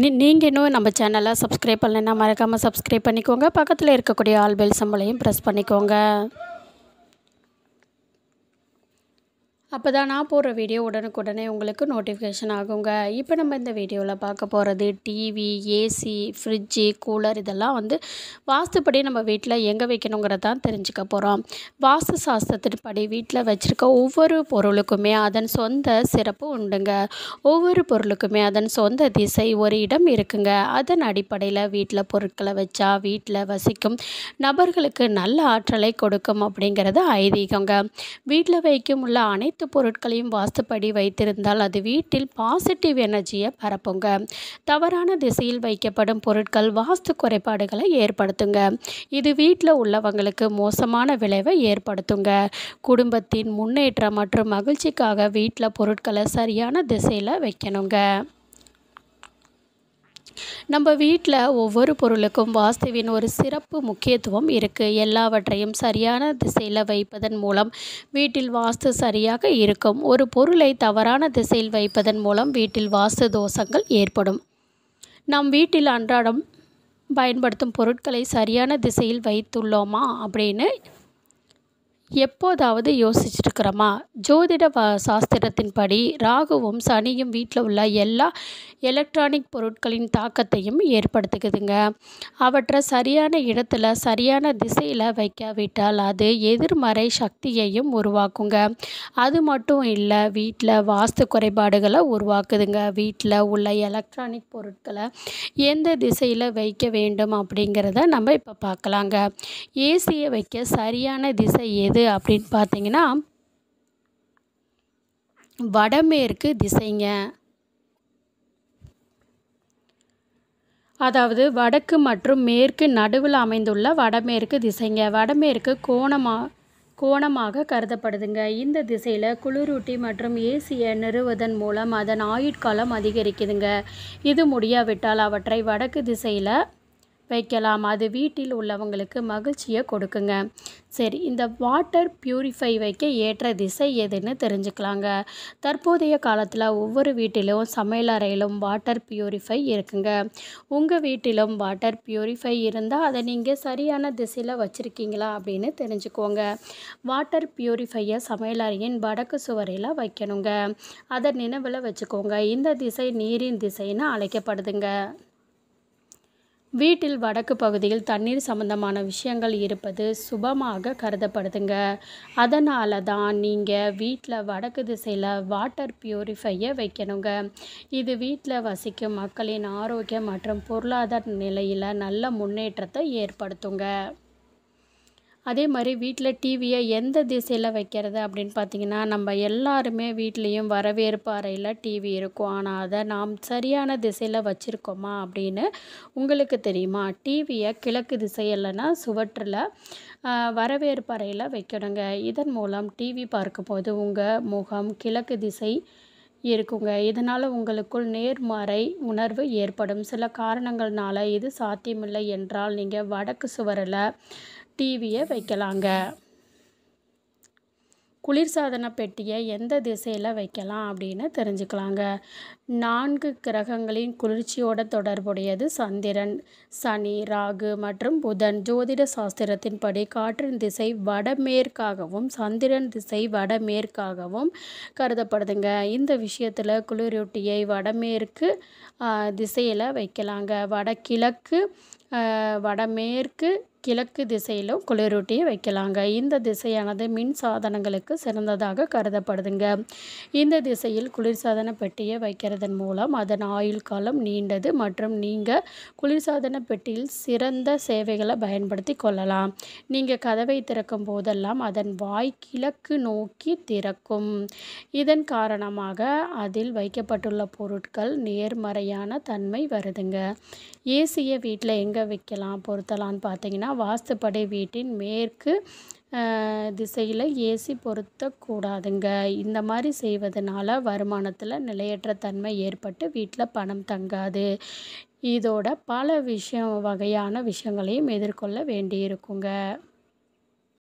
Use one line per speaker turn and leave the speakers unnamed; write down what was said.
நீ நீங்கள் இன்னும் நம்ம சேனலை சப்ஸ்கிரைப் பண்ணலைன்னா மறக்காமல் சப்ஸ்கிரைப் பண்ணிக்கோங்க பக்கத்தில் இருக்கக்கூடிய ஆல் பெல் சம்பளையும் ப்ரெஸ் பண்ணிக்கோங்க அப்போ தான் நான் போடுற வீடியோ உடனுக்குடனே உங்களுக்கு நோட்டிஃபிகேஷன் ஆகுங்க இப்போ நம்ம இந்த வீடியோவில் பார்க்க போகிறது டிவி ஏசி ஃப்ரிட்ஜு கூலர் இதெல்லாம் வந்து வாஸ்துப்படி நம்ம வீட்டில் எங்கே வைக்கணுங்கிறதான் தெரிஞ்சுக்க போகிறோம் வாஸ்து சாஸ்திரத்தின் படி வீட்டில் வச்சுருக்க ஒவ்வொரு பொருளுக்குமே அதன் சொந்த சிறப்பு உண்டுங்க ஒவ்வொரு பொருளுக்குமே அதன் சொந்த திசை ஒரு இடம் இருக்குங்க அதன் அடிப்படையில் வீட்டில் பொருட்களை வச்சா வீட்டில் வசிக்கும் நபர்களுக்கு நல்ல ஆற்றலை கொடுக்கும் அப்படிங்கிறது ஐதீகங்க வீட்டில் வைக்கும் உள்ள அனைத்து அனைத்து பொருட்களையும் வாஸ்துப்படி வைத்திருந்தால் அது வீட்டில் பாசிட்டிவ் எனர்ஜியை பரப்புங்க தவறான திசையில் வைக்கப்படும் பொருட்கள் வாஸ்து குறைபாடுகளை ஏற்படுத்துங்க இது வீட்டில் உள்ளவங்களுக்கு மோசமான விளைவை ஏற்படுத்துங்க குடும்பத்தின் முன்னேற்றம் மற்றும் மகிழ்ச்சிக்காக வீட்டில் பொருட்களை சரியான திசையில் வைக்கணுங்க நம்ம வீட்டில் ஒவ்வொரு பொருளுக்கும் வாஸ்துவின் ஒரு சிறப்பு முக்கியத்துவம் இருக்குது எல்லாவற்றையும் சரியான திசையில் வைப்பதன் மூலம் வீட்டில் வாஸ்து சரியாக இருக்கும் ஒரு பொருளை தவறான திசையில் வைப்பதன் மூலம் வீட்டில் வாஸ்து தோஷங்கள் ஏற்படும் நம் வீட்டில் அன்றாடம் பயன்படுத்தும் பொருட்களை சரியான திசையில் வைத்துள்ளோமா அப்படின்னு எப்போதாவது யோசிச்சிருக்கிறோமா ஜோதிட வ சாஸ்திரத்தின்படி ராகுவும் சனியும் வீட்டில் உள்ள எல்லா எலக்ட்ரானிக் பொருட்களின் தாக்கத்தையும் ஏற்படுத்துக்குதுங்க அவற்றை சரியான இடத்துல சரியான திசையில் வைக்காவிட்டால் அது எதிர்மறை சக்தியையும் உருவாக்குங்க அது மட்டும் இல்லை வீட்டில் வாஸ்து குறைபாடுகளை உருவாக்குதுங்க வீட்டில் உள்ள எலக்ட்ரானிக் பொருட்களை எந்த திசையில் வைக்க வேண்டும் அப்படிங்கிறத நம்ம இப்போ பார்க்கலாங்க ஏசியை வைக்க சரியான திசை எது இருக்குது அப்படின்னு பார்த்தீங்கன்னா வடமேற்கு திசைங்க அதாவது வடக்கு மற்றும் மேற்கு நடுவில் அமைந்துள்ள வடமேற்கு திசைங்க வடமேற்கு கோணமாக கோணமாக கருதப்படுதுங்க இந்த திசையில் குளிரூட்டி மற்றும் ஏசியை நிறுவதன் மூலம் அதன் ஆயுட்காலம் அதிகரிக்குதுங்க இது முடியாவிட்டால் அவற்றை வடக்கு திசையில் வைக்கலாம் அது வீட்டில் உள்ளவங்களுக்கு மகிழ்ச்சியை கொடுக்குங்க சரி இந்த வாட்டர் பியூரிஃபை வைக்க ஏற்ற திசை எதுன்னு தெரிஞ்சுக்கலாங்க தற்போதைய காலத்தில் ஒவ்வொரு வீட்டிலும் சமையலறையிலும் வாட்டர் பியூரிஃபை இருக்குங்க உங்கள் வீட்டிலும் வாட்டர் பியூரிஃபை இருந்தால் அதை நீங்கள் சரியான திசையில் வச்சுருக்கீங்களா அப்படின்னு தெரிஞ்சுக்கோங்க வாட்டர் பியூரிஃபையை சமையலறையின் வடக்கு சுவரையில் வைக்கணுங்க அதை நினைவில் வச்சுக்கோங்க இந்த திசை நீரின் திசைன்னு அழைக்கப்படுதுங்க வீட்டில் வடக்கு பகுதியில் தண்ணீர் சம்பந்தமான விஷயங்கள் இருப்பது சுபமாக கருதப்படுதுங்க அதனால தான் நீங்கள் வீட்டில் வடக்கு திசையில் வாட்டர் பியூரிஃபையை வைக்கணுங்க இது வீட்டில் வசிக்கும் மக்களின் ஆரோக்கியம் மற்றும் பொருளாதார நிலையில் நல்ல முன்னேற்றத்தை ஏற்படுத்துங்க அதே மாதிரி வீட்டில் டிவியை எந்த திசையில் வைக்கிறது அப்படின்னு பார்த்திங்கன்னா நம்ம எல்லாருமே வீட்லேயும் வரவேற்பு அறையில் டிவி இருக்கும் ஆனால் அதை நாம் சரியான திசையில் வச்சுருக்கோமா அப்படின்னு உங்களுக்கு தெரியுமா டிவியை கிழக்கு திசை இல்லைன்னா சுவற்றில் வரவேற்பு அறையில் வைக்கணுங்க இதன் மூலம் டிவி பார்க்கும்போது உங்கள் முகம் கிழக்கு திசை இருக்குங்க இதனால் உங்களுக்குள் நேர்மறை உணர்வு ஏற்படும் சில காரணங்கள்னால இது சாத்தியமில்லை என்றால் நீங்கள் வடக்கு சுவரில் டிவியை வைக்கலாங்க குளிர்சாதன பெட்டியை எந்த திசையில் வைக்கலாம் அப்படின்னு தெரிஞ்சுக்கலாங்க நான்கு கிரகங்களின் குளிர்ச்சியோட தொடர்புடையது சந்திரன் சனி ராகு மற்றும் புதன் ஜோதிட சாஸ்திரத்தின்படி காற்றின் திசை வடமேற்காகவும் சந்திரன் திசை வடமேற்காகவும் கருதப்படுதுங்க இந்த விஷயத்தில் குளிரொட்டியை வடமேற்கு திசையில் வைக்கலாங்க வடகிழக்கு வடமேற்கு கிழக்கு திசையில் குளிரூட்டியை வைக்கலாங்க இந்த திசையானது மின் சாதனங்களுக்கு சிறந்ததாக கருதப்படுதுங்க இந்த திசையில் குளிர்சாதன பெட்டியை வைக்கிறதன் மூலம் அதன் ஆயுள் காலம் நீண்டது மற்றும் நீங்கள் குளிர்சாதன பெட்டியில் சிறந்த சேவைகளை பயன்படுத்தி கொள்ளலாம் நீங்கள் கதவை திறக்கும் போதெல்லாம் அதன் வாய் கிழக்கு நோக்கி திறக்கும் இதன் காரணமாக அதில் வைக்கப்பட்டுள்ள பொருட்கள் நேர்மறையான தன்மை வருதுங்க ஏசியை வீட்டில் எங்கே வைக்கலாம் பொருத்தலான்னு பார்த்தீங்கன்னா வாஸ்துப்படை வீட்டின் மேற்கு திசையில் ஏசி பொருத்தக்கூடாதுங்க இந்த மாதிரி செய்வதனால வருமானத்தில் நிலையற்ற தன்மை ஏற்பட்டு வீட்டில் பணம் தங்காது இதோட பல விஷயம் வகையான விஷயங்களையும் எதிர்கொள்ள வேண்டியிருக்குங்க